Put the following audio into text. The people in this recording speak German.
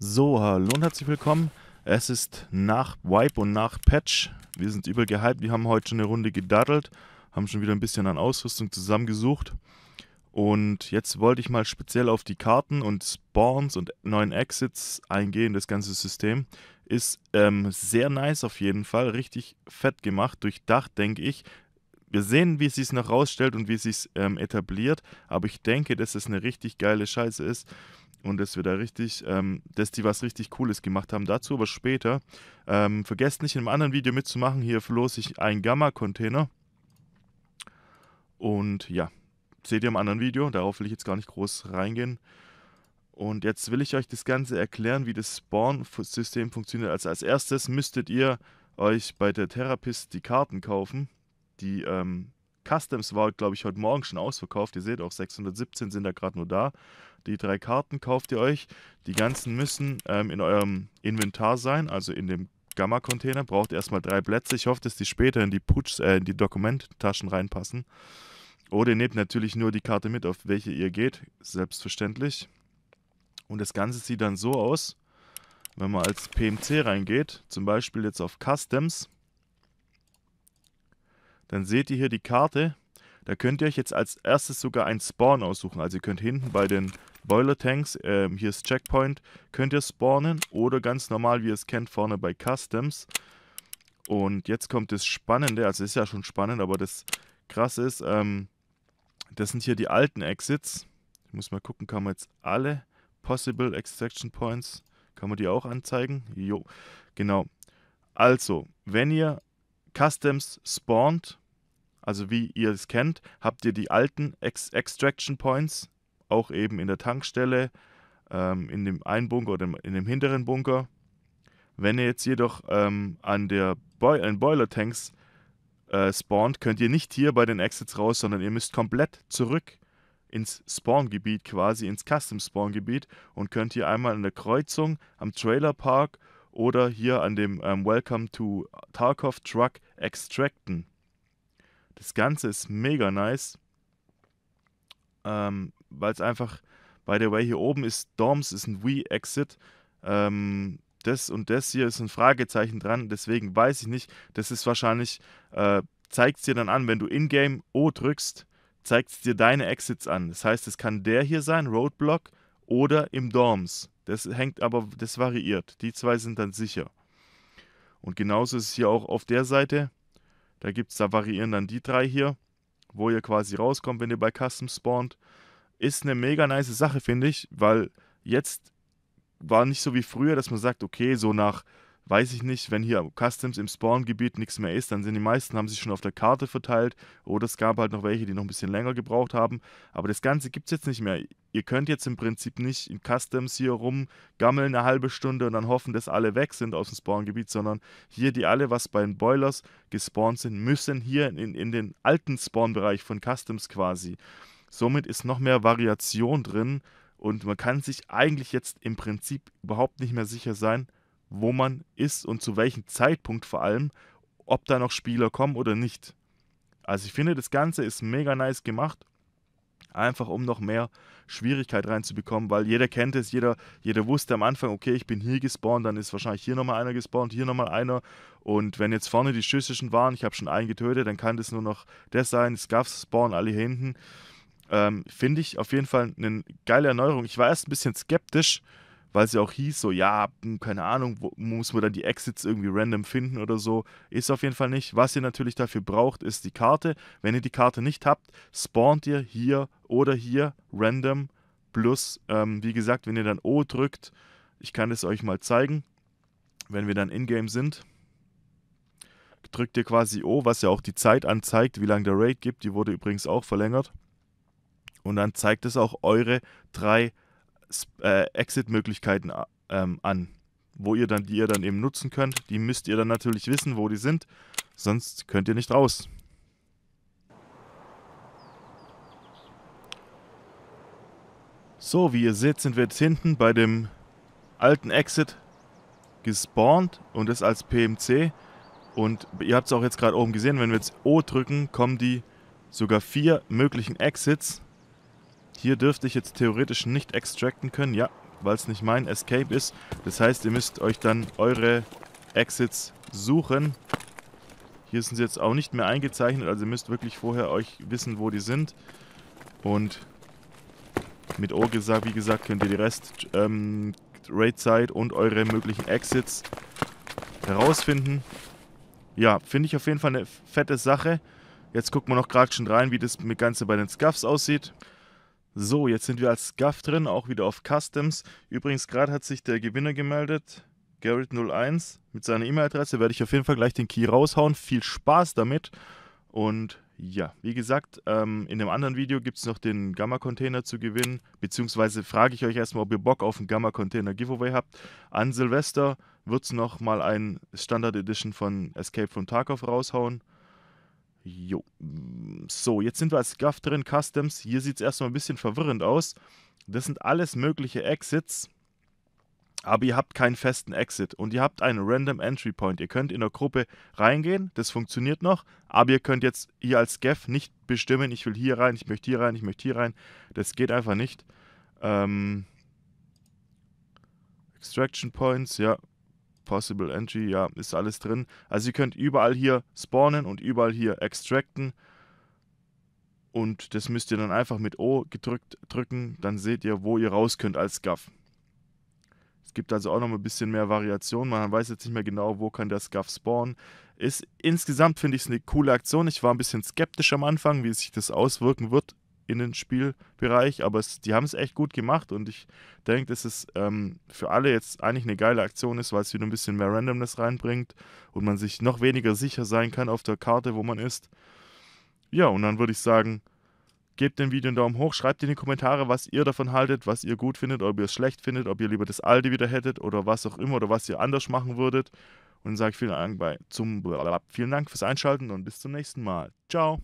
So, hallo und herzlich willkommen. Es ist nach Wipe und nach Patch. Wir sind übel gehypt. Wir haben heute schon eine Runde gedaddelt, haben schon wieder ein bisschen an Ausrüstung zusammengesucht. Und jetzt wollte ich mal speziell auf die Karten und Spawns und neuen Exits eingehen. Das ganze System ist ähm, sehr nice auf jeden Fall. Richtig fett gemacht, durchdacht, denke ich wir sehen, wie sie es noch rausstellt und wie sie es ähm, etabliert, aber ich denke, dass es eine richtig geile Scheiße ist und dass wir da richtig, ähm, dass die was richtig Cooles gemacht haben. Dazu aber später. Ähm, vergesst nicht, in einem anderen Video mitzumachen. Hier verlose ich einen Gamma-Container. Und ja, seht ihr im anderen Video. Darauf will ich jetzt gar nicht groß reingehen. Und jetzt will ich euch das Ganze erklären, wie das Spawn-System funktioniert. Also als erstes müsstet ihr euch bei der Therapist die Karten kaufen. Die ähm, Customs war, glaube ich, heute Morgen schon ausverkauft. Ihr seht auch, 617 sind da gerade nur da. Die drei Karten kauft ihr euch. Die ganzen müssen ähm, in eurem Inventar sein, also in dem Gamma-Container. Braucht erstmal drei Plätze. Ich hoffe, dass die später in die, Putsch, äh, in die Dokumenttaschen reinpassen. Oder ihr nehmt natürlich nur die Karte mit, auf welche ihr geht, selbstverständlich. Und das Ganze sieht dann so aus, wenn man als PMC reingeht, zum Beispiel jetzt auf Customs, dann seht ihr hier die Karte. Da könnt ihr euch jetzt als erstes sogar einen Spawn aussuchen. Also ihr könnt hinten bei den Boiler Tanks, ähm, hier ist Checkpoint, könnt ihr spawnen oder ganz normal, wie ihr es kennt, vorne bei Customs. Und jetzt kommt das Spannende, also ist ja schon spannend, aber das Krasse ist, ähm, das sind hier die alten Exits. Ich muss mal gucken, kann man jetzt alle Possible Extraction Points, kann man die auch anzeigen? Jo, genau. Also, wenn ihr Customs spawned, also wie ihr es kennt, habt ihr die alten Ex Extraction Points, auch eben in der Tankstelle, ähm, in dem einen Bunker oder in dem hinteren Bunker. Wenn ihr jetzt jedoch ähm, an der Boil Boiler Tanks äh, spawnt, könnt ihr nicht hier bei den Exits raus, sondern ihr müsst komplett zurück ins Spawngebiet quasi, ins Custom Spawngebiet und könnt hier einmal in der Kreuzung am Trailer Park oder hier an dem ähm, Welcome to Tarkov Truck Extracten. Das Ganze ist mega nice, ähm, weil es einfach, by the way, hier oben ist Dorms, ist ein We-Exit. Ähm, das und das hier ist ein Fragezeichen dran, deswegen weiß ich nicht. Das ist wahrscheinlich, äh, zeigt es dir dann an, wenn du in-game O drückst, zeigt es dir deine Exits an. Das heißt, es kann der hier sein, Roadblock, oder im Dorms. Das hängt aber, das variiert. Die zwei sind dann sicher. Und genauso ist es hier auch auf der Seite. Da gibt's, da variieren dann die drei hier, wo ihr quasi rauskommt, wenn ihr bei Custom spawnt. Ist eine mega nice Sache, finde ich, weil jetzt war nicht so wie früher, dass man sagt, okay, so nach weiß ich nicht, wenn hier Customs im Spawn-Gebiet nichts mehr ist, dann sind die meisten, haben sich schon auf der Karte verteilt oder es gab halt noch welche, die noch ein bisschen länger gebraucht haben, aber das Ganze gibt es jetzt nicht mehr. Ihr könnt jetzt im Prinzip nicht in Customs hier rumgammeln eine halbe Stunde und dann hoffen, dass alle weg sind aus dem Spawn-Gebiet, sondern hier die alle, was bei den Boilers gespawnt sind, müssen hier in, in den alten Spawn-Bereich von Customs quasi. Somit ist noch mehr Variation drin und man kann sich eigentlich jetzt im Prinzip überhaupt nicht mehr sicher sein, wo man ist und zu welchem Zeitpunkt vor allem, ob da noch Spieler kommen oder nicht. Also ich finde, das Ganze ist mega nice gemacht, einfach um noch mehr Schwierigkeit reinzubekommen, weil jeder kennt es, jeder, jeder wusste am Anfang, okay, ich bin hier gespawnt, dann ist wahrscheinlich hier nochmal einer gespawnt, hier nochmal einer. Und wenn jetzt vorne die Schüsse schon waren, ich habe schon einen getötet, dann kann das nur noch der sein, Scuffs spawnen alle hier hinten. Ähm, finde ich auf jeden Fall eine geile Erneuerung. Ich war erst ein bisschen skeptisch, weil es ja auch hieß, so, ja, hm, keine Ahnung, wo, muss man dann die Exits irgendwie random finden oder so. Ist auf jeden Fall nicht. Was ihr natürlich dafür braucht, ist die Karte. Wenn ihr die Karte nicht habt, spawnt ihr hier oder hier random. Plus, ähm, wie gesagt, wenn ihr dann O drückt, ich kann es euch mal zeigen, wenn wir dann in-game sind drückt ihr quasi O, was ja auch die Zeit anzeigt, wie lange der Raid gibt. Die wurde übrigens auch verlängert. Und dann zeigt es auch eure drei äh, Exit-Möglichkeiten äh, ähm, an, wo ihr dann, die ihr dann eben nutzen könnt. Die müsst ihr dann natürlich wissen, wo die sind, sonst könnt ihr nicht raus. So, wie ihr seht, sind wir jetzt hinten bei dem alten Exit gespawnt und das als PMC. Und ihr habt es auch jetzt gerade oben gesehen, wenn wir jetzt O drücken, kommen die sogar vier möglichen Exits hier dürfte ich jetzt theoretisch nicht extracten können. Ja, weil es nicht mein Escape ist. Das heißt, ihr müsst euch dann eure Exits suchen. Hier sind sie jetzt auch nicht mehr eingezeichnet, also ihr müsst wirklich vorher euch wissen, wo die sind. Und mit O gesagt, wie gesagt, könnt ihr die Rest ähm, Raid-Zeit und eure möglichen Exits herausfinden. Ja, finde ich auf jeden Fall eine fette Sache. Jetzt gucken wir noch gerade schon rein, wie das Ganze bei den Scuffs aussieht. So, jetzt sind wir als GAF drin, auch wieder auf Customs. Übrigens, gerade hat sich der Gewinner gemeldet, Garrett01, mit seiner E-Mail-Adresse. Werde ich auf jeden Fall gleich den Key raushauen. Viel Spaß damit. Und ja, wie gesagt, ähm, in dem anderen Video gibt es noch den Gamma-Container zu gewinnen. Beziehungsweise frage ich euch erstmal, ob ihr Bock auf einen Gamma-Container-Giveaway habt. An Silvester wird es nochmal ein Standard Edition von Escape from Tarkov raushauen. Jo. Mm, so, jetzt sind wir als Gaff drin, Customs. Hier sieht es erstmal ein bisschen verwirrend aus. Das sind alles mögliche Exits, aber ihr habt keinen festen Exit und ihr habt einen Random Entry Point. Ihr könnt in der Gruppe reingehen, das funktioniert noch, aber ihr könnt jetzt hier als Gaff nicht bestimmen, ich will hier rein, ich möchte hier rein, ich möchte hier rein. Das geht einfach nicht. Ähm, Extraction Points, ja, Possible Entry, ja, ist alles drin. Also ihr könnt überall hier spawnen und überall hier extracten. Und das müsst ihr dann einfach mit O gedrückt drücken, dann seht ihr, wo ihr raus könnt als Scuff. Es gibt also auch noch ein bisschen mehr Variation. Man weiß jetzt nicht mehr genau, wo kann der Scuff spawnen. Ist, insgesamt finde ich es eine coole Aktion. Ich war ein bisschen skeptisch am Anfang, wie sich das auswirken wird Innenspielbereich, aber es, die haben es echt gut gemacht und ich denke, dass es ähm, für alle jetzt eigentlich eine geile Aktion ist, weil es wieder ein bisschen mehr Randomness reinbringt und man sich noch weniger sicher sein kann auf der Karte, wo man ist. Ja, und dann würde ich sagen, gebt dem Video einen Daumen hoch, schreibt in die Kommentare, was ihr davon haltet, was ihr gut findet, ob ihr es schlecht findet, ob ihr lieber das alte wieder hättet oder was auch immer oder was ihr anders machen würdet. Und sage vielen Dank, bei, zum, vielen Dank fürs Einschalten und bis zum nächsten Mal. Ciao.